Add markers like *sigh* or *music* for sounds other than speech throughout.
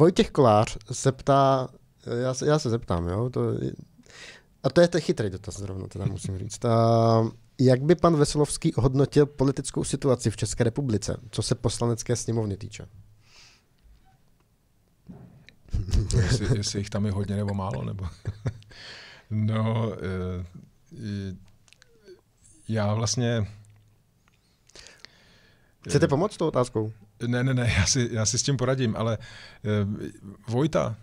Vojtěch Kolář se ptá, já se, já se zeptám, jo, to, je, a to je ten chytrý dotaz zrovna, teda musím říct. A, jak by pan Veselovský hodnotil politickou situaci v České republice, co se poslanecké sněmovny týče? *laughs* jestli, jestli jich tam je hodně nebo málo, nebo... *laughs* no, eh, eh, já vlastně... Chcete pomoct tou otázkou? Ne, ne, ne, já si, já si s tím poradím, ale uh, Vojta,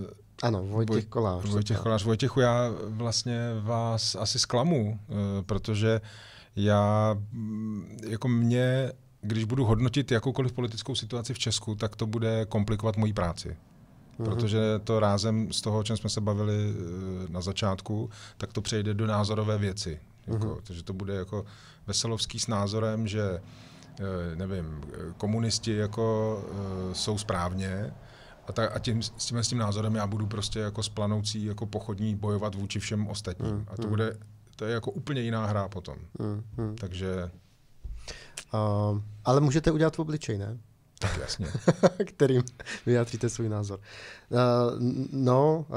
uh, ano, Vojtěch Kolář. Vojtěch Kolář. Vojtěchu, já vlastně vás asi zklamu, eh, protože já, mm, jako mě, když budu hodnotit jakoukoliv politickou situaci v Česku, tak to bude komplikovat moji práci. Mm-hmm. Protože to rázem z toho, o čem jsme se bavili na začátku, tak to přejde do názorové věci. Jako, mm-hmm. Takže to bude jako veselovský s názorem, že uh, Eh, nevím, eh, komunisti jako eh, jsou správně, a, ta, a tím, s tím, s tím názorem já budu prostě jako splanoucí, jako pochodní bojovat vůči všem ostatním. Hmm, a to hmm. bude, to je jako úplně jiná hra potom. Hmm, hmm. Takže... Uh, ale můžete udělat v obličej, ne? Jasně. *laughs* kterým vyjádříte svůj názor. Uh, no, uh,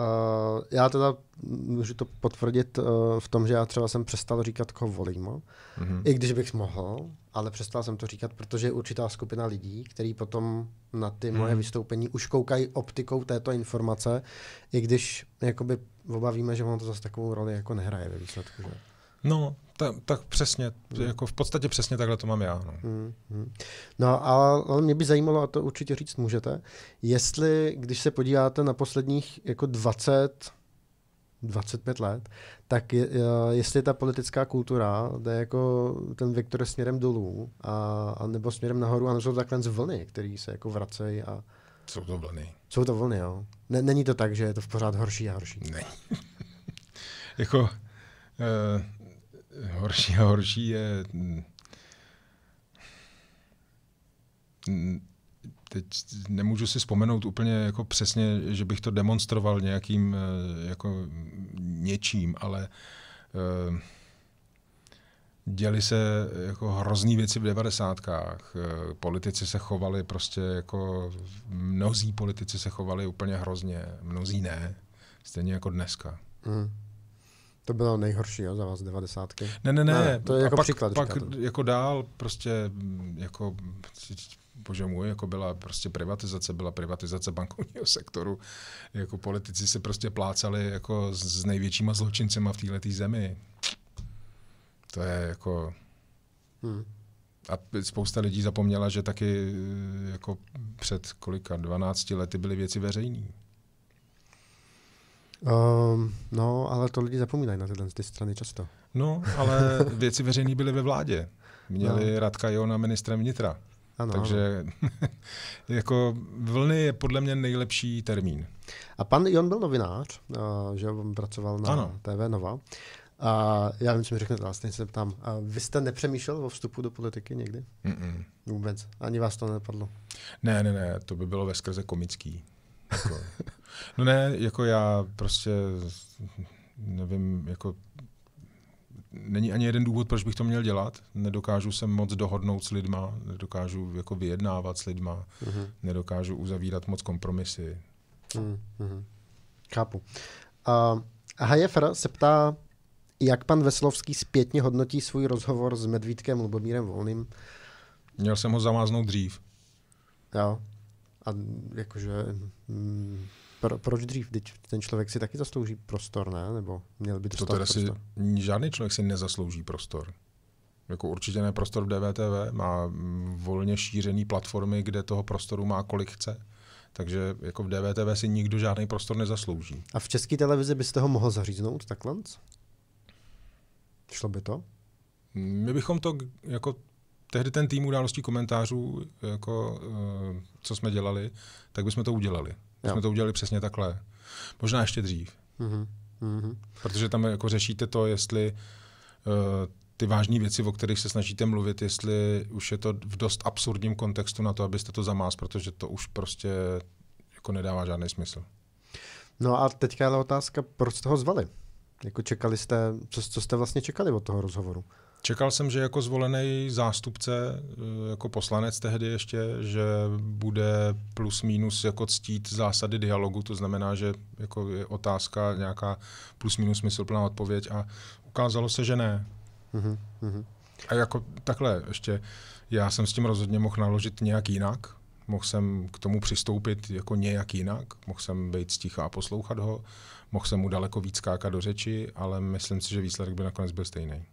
já teda můžu to potvrdit uh, v tom, že já třeba jsem přestal říkat, koho volím, mm-hmm. i když bych mohl, ale přestal jsem to říkat, protože je určitá skupina lidí, který potom na ty mm-hmm. moje mhm. vystoupení už koukají optikou této informace, i když jakoby obavíme, že ono to zase takovou roli jako nehraje ve výsledku. Že? No, ta, tak přesně, jako v podstatě přesně takhle to mám já. No, hmm, hmm. no a, ale mě by zajímalo, a to určitě říct můžete, jestli, když se podíváte na posledních jako 20, 25 let, tak je, jestli ta politická kultura jde jako ten vektor směrem dolů, a, a nebo směrem nahoru, a nebo jsou takhle z vlny, který se jako vracejí a... Jsou to vlny. Jsou to vlny, jo. N- není to tak, že je to v pořád horší a horší. Ne. *laughs* jako... Uh horší a horší je... Mm, mm, teď nemůžu si vzpomenout úplně jako přesně, že bych to demonstroval nějakým eh, jako něčím, ale eh, děli se jako hrozný věci v devadesátkách. Eh, politici se chovali prostě jako, mnozí politici se chovali úplně hrozně, mnozí ne, stejně jako dneska. Mm. To bylo nejhorší jo, za vás, 90. Ne, ne, ne. ne to je jako pak, příklad. Pak to. jako dál prostě mm, jako bože můj, jako byla prostě privatizace, byla privatizace bankovního sektoru. Jako politici se prostě plácali jako s, s největšíma zločincema v této zemi. To je jako... Hmm. A spousta lidí zapomněla, že taky e, jako před kolika 12 lety byly věci veřejné. Um, no, ale to lidi zapomínají na tyhle ty strany často. No, ale *laughs* věci veřejné byly ve vládě. Měli no. Radka Jona ministrem vnitra. Ano. Takže *laughs* jako vlny je podle mě nejlepší termín. A pan Jon byl novinář, uh, že on pracoval na ano. TV Nova. A já vím, co mi řeknete, vlastně se ptám. A vy jste nepřemýšlel o vstupu do politiky někdy? Mm-mm. Vůbec. Ani vás to nepadlo. Ne, ne, ne, to by bylo ve skrze komický. Jako- no ne, jako já prostě nevím, jako není ani jeden důvod, proč bych to měl dělat. Nedokážu se moc dohodnout s lidma, nedokážu jako vyjednávat s lidma, mm-hmm. nedokážu uzavírat moc kompromisy. Mm-hmm. Chápu. Uh, Hajefer se ptá, jak pan Veslovský zpětně hodnotí svůj rozhovor s Medvídkem Lubomírem Volným? Měl jsem ho zamáznout dřív. Jo. A jakože, mm, pro, proč dřív? Teď ten člověk si taky zaslouží prostor, ne? Nebo měl by dostat to teda prostor? Si, žádný člověk si nezaslouží prostor. Jako určitě ne prostor v DVTV, má mm, volně šířený platformy, kde toho prostoru má kolik chce. Takže jako v DVTV si nikdo žádný prostor nezaslouží. A v české televizi byste ho mohl zaříznout takhle? Šlo by to? My bychom to jako tehdy ten tým událostí komentářů, jako, eh, co jsme dělali, tak bychom to udělali. Jo. Jsme to udělali přesně takhle. Možná ještě dřív. Mm-hmm. Protože tam jako řešíte to, jestli uh, ty vážné věci, o kterých se snažíte mluvit, jestli už je to v dost absurdním kontextu na to, abyste to zamás, protože to už prostě jako nedává žádný smysl. No a teďka je otázka, proč jste ho zvali? Jako čekali jste, co, co jste vlastně čekali od toho rozhovoru? Čekal jsem, že jako zvolený zástupce, eh, jako poslanec tehdy ještě, že bude plus minus jako ctít zásady dialogu, to znamená, že jako je otázka nějaká plus minus smyslplná odpověď a ukázalo se, že ne. Mm-hmm. A jako takhle ještě, já jsem s tím rozhodně mohl naložit nějak jinak, mohl jsem k tomu přistoupit jako nějak jinak, mohl jsem být stichá a poslouchat ho, mohl jsem mu daleko víc skákat do řeči, ale myslím si, že výsledek by nakonec byl stejný.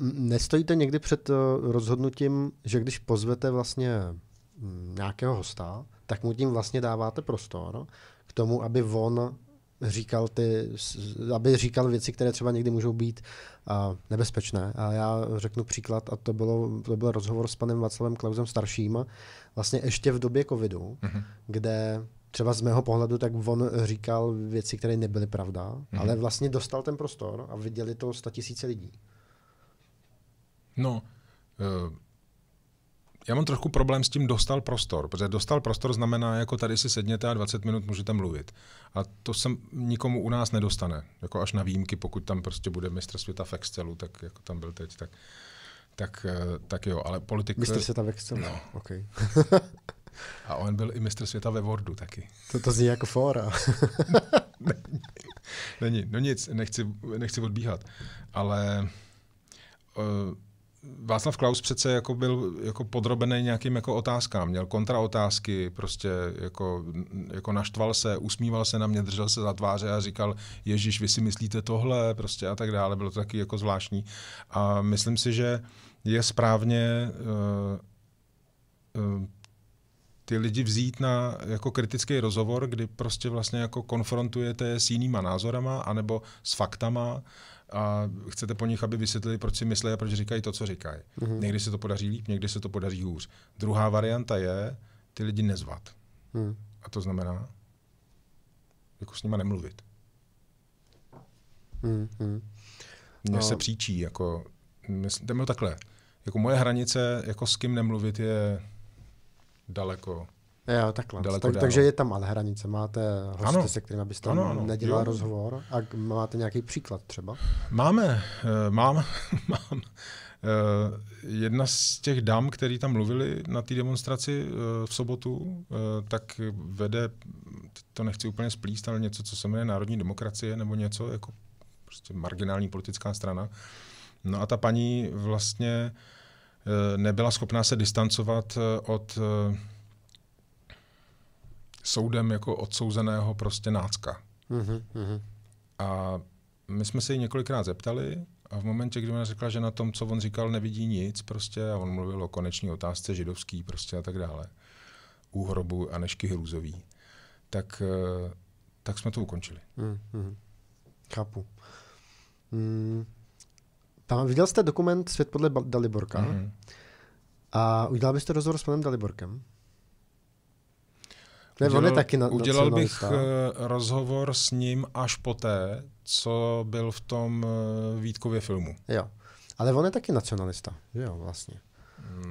Nestojíte někdy před eh, rozhodnutím, že když pozvete vlastně mm, nějakého hosta, tak mu tím vlastně dáváte prostor k tomu, aby on říkal ty, aby říkal věci, které třeba někdy můžou být eh, nebezpečné. A já řeknu příklad, a to, bylo, to byl rozhovor s panem Václavem Klausem starším, vlastně ještě v době covidu, mm-hmm. kde třeba z mého pohledu, tak on říkal věci, které nebyly pravda, mm-hmm. ale vlastně dostal ten prostor a viděli to tisíce lidí. No, eh, já mám trochu problém s tím dostal prostor, protože dostal prostor znamená, jako tady si sedněte a 20 minut můžete mluvit. A to se nikomu u nás nedostane, jako až na výjimky, pokud tam prostě bude mistr světa v Excelu, tak jako tam byl teď, tak, tak, eh, tak jo, ale politik... Mistr světa v Excelu, no. ok. *laughs* a on byl i mistr světa ve Wordu taky. To, to zní jako fóra. *laughs* není, není, no nic, nechci, nechci odbíhat, ale... Uh, Václav Klaus přece jako byl jako podrobený nějakým jako otázkám, měl kontraotázky, prostě jako, jako naštval se, usmíval se na mě, držel se za tváře a říkal, Ježíš, vy si myslíte tohle, prostě a tak dále, bylo to taky jako zvláštní. A myslím si, že je správně uh, uh, ty lidi vzít na jako kritický rozhovor, kdy prostě vlastně jako konfrontujete je s jinýma názorama anebo s faktama a chcete po nich, aby vysvětlili, proč si myslí a proč říkají to, co říkají. Mm-hmm. Někdy se to podaří líp, někdy se to podaří hůř. Druhá varianta je ty lidi nezvat. Mm. A to znamená, jako s nima nemluvit. Mm-hmm. Mně no. se příčí, jako, myslím, takhle, jako moje hranice, jako s kým nemluvit, je daleko. Jo, takhle. Daleko tak, takže je tam ale hranice. Máte hosty, se kterými byste ano, ano. nedělal jo. rozhovor? A máte nějaký příklad třeba? Máme. Eh, mám. *laughs* mám. Eh, jedna z těch dám, který tam mluvili na té demonstraci eh, v sobotu, tak vede, to nechci úplně splíst, ale něco, co se jmenuje Národní demokracie nebo něco, jako prostě marginální politická strana. No a ta paní vlastně uh, Eh, nebyla schopná se distancovat eh, od eh, soudem jako odsouzeného prostě nácka. Mm-hmm. A my jsme se ji několikrát zeptali a v momentě, kdy ona řekla, že na tom, co on říkal, nevidí nic prostě a on mluvil o koneční otázce židovský prostě a tak dále, u hrobu a nešky hrůzový, tak, tak jsme to ukončili. Mm-hmm. Chápu. Mm. Tam viděl jste dokument Svět podle Daliborka mm-hmm. a udělal byste rozhovor s panem Daliborkem? Ne, udělal, on je taky na, udělal bych eh, rozhovor s ním až poté, co byl v tom eh, Vítkově filmu. Jo, ale on je taky nacionalista, jo, vlastně.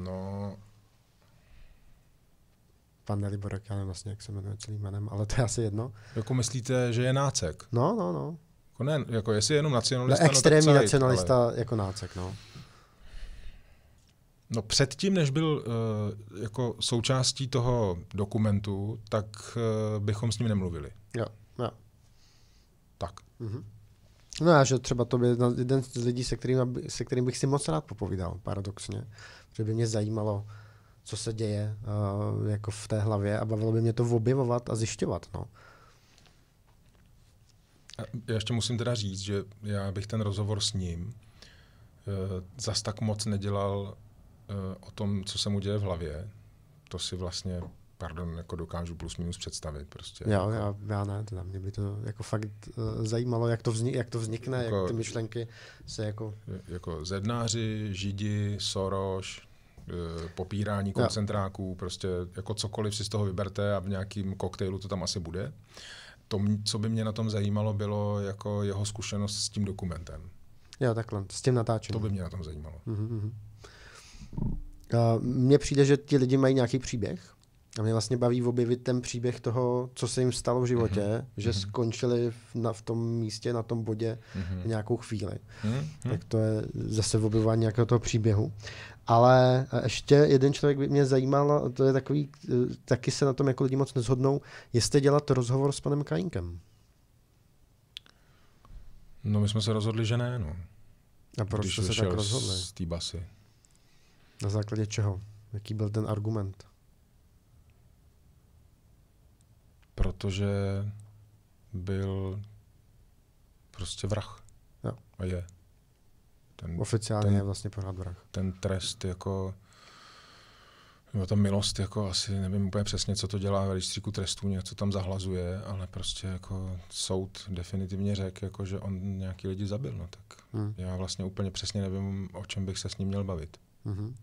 No, pan Daliborek, já nevím vlastně, jak se jmenuje celým jménem, ale to je asi jedno. Jako myslíte, že je nácek? No, no, no. Jako ne, jako jestli jenom nacionalista, no, extrémní no, tak nacionalista ale... jako nácek, no. No předtím, než byl uh, jako součástí toho dokumentu, tak uh, bychom s ním nemluvili. Jo, jo. Tak. Mm-hmm. No a že třeba to byl jeden z lidí, se kterým, se kterým bych si moc rád popovídal, paradoxně. Protože by mě zajímalo, co se děje uh, jako v té hlavě a bavilo by mě to objevovat a zjišťovat. No. Já ještě musím teda říct, že já bych ten rozhovor s ním eh, zas tak moc nedělal eh, o tom, co se mu děje v hlavě. To si vlastně pardon, jako dokážu plus minus představit prostě. Jo, jako. já, já ne, teda mě by to jako fakt e, zajímalo, jak to, vznik, jak to vznikne, jako, jak ty myšlenky se jako... Jako zednáři, židi, Soros, uh, popírání koncentráků, prostě jako cokoliv si z toho vyberte a v nějakým koktejlu to tam asi bude to, co by mě na tom zajímalo, bylo jako jeho zkušenost s tím dokumentem. Jo, takhle, s tím natáčením. To by mě na tom zajímalo. mm Uh, Mně přijde, že ti lidi mají nějaký příběh, a mě vlastně baví objevit ten příběh toho, co se jim stalo v životě, mm-hmm. že mm-hmm. skončili v, na, v tom místě, na tom bodě mm-hmm. nějakou chvíli. Mm-hmm. Tak to je zase objevování nějakého toho příběhu. Ale ještě jeden člověk by mě zajímal, to je takový, taky se na tom jako lidi moc nezhodnou, jestli dělat rozhovor s panem Kajinkem. No my jsme se rozhodli, že ne, no. A proč Když jste se tak rozhodli? z té basy. Na základě čeho? Jaký byl ten argument? protože byl prostě vrah. Jo. A je. Ten, Oficiálně ten, je vlastně pořád vrah. Ten trest jako No ta milost, jako asi nevím úplně přesně, co to dělá v rejstříku trestů, něco tam zahlazuje, ale prostě jako soud definitivně řekl, jako, že on nějaký lidi zabil. No, tak hmm. já vlastně úplně přesně nevím, o čem bych se s ním měl bavit. Hmm.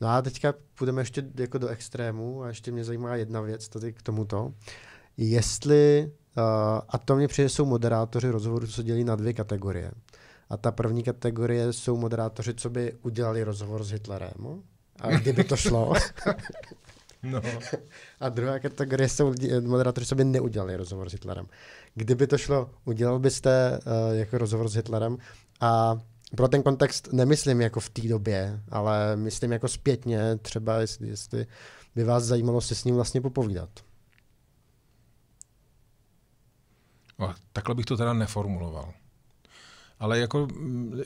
No a teďka půjdeme ještě jako do extrému a ještě mě zajímá jedna věc tady k tomuto. Jestli, uh, a to mě přijde, jsou moderátoři rozhovoru, co dělí na dvě kategorie. A ta první kategorie jsou moderátoři, co by udělali rozhovor s Hitlerem. A kdyby to šlo. *laughs* No. A druhá kategorie jsou eh, moderátoři, co by neudělali rozhovor s Hitlerem. Kdyby to šlo, udělal byste uh, jako rozhovor s Hitlerem a pro ten kontext nemyslím jako v té době, ale myslím jako zpětně, třeba jestli, jestli by vás zajímalo si s ním vlastně popovídat. No, takhle bych to teda neformuloval. Ale jako,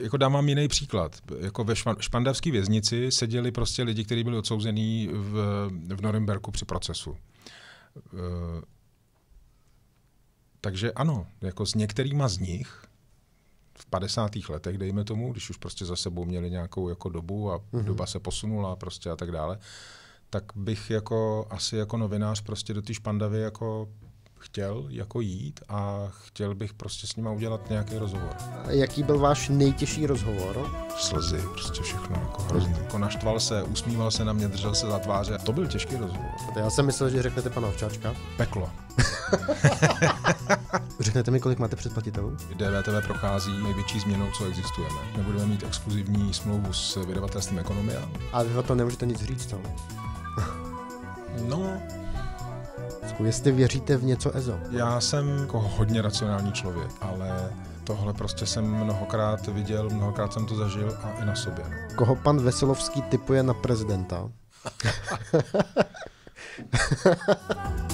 jako dám vám jiný příklad. Jako ve špandavské věznici seděli prostě lidi, kteří byli odsouzení v, v Norimberku při procesu. E, takže ano, jako s některýma z nich 50. letech, dejme tomu, když už prostě za sebou měli nějakou jako dobu a mm-hmm. doba se posunula prostě a tak dále, tak bych jako asi jako novinář prostě do té špandavy jako chtěl jako jít a chtěl bych prostě s nima udělat nějaký rozhovor. A jaký byl váš nejtěžší rozhovor? Slzy, prostě všechno jako mhm. hrozně. Jako naštval se, usmíval se na mě, držel se za tváře. To byl těžký rozhovor. Já jsem myslel, že řeknete pana Ovčáčka. Peklo. *laughs* *laughs* Řeknete mi, kolik máte předplatitelů? DVTV prochází největší změnou, co existujeme. Nebudeme mít exkluzivní smlouvu s vydavatelstvím Ekonomia. A vy o tom nemůžete nic říct, co? no, *laughs* no. jestli věříte v něco EZO. Já jsem jako hodně racionální člověk, ale tohle prostě jsem mnohokrát viděl, mnohokrát jsem to zažil a i na sobě. No. Koho pan Veselovský typuje na prezidenta? *laughs*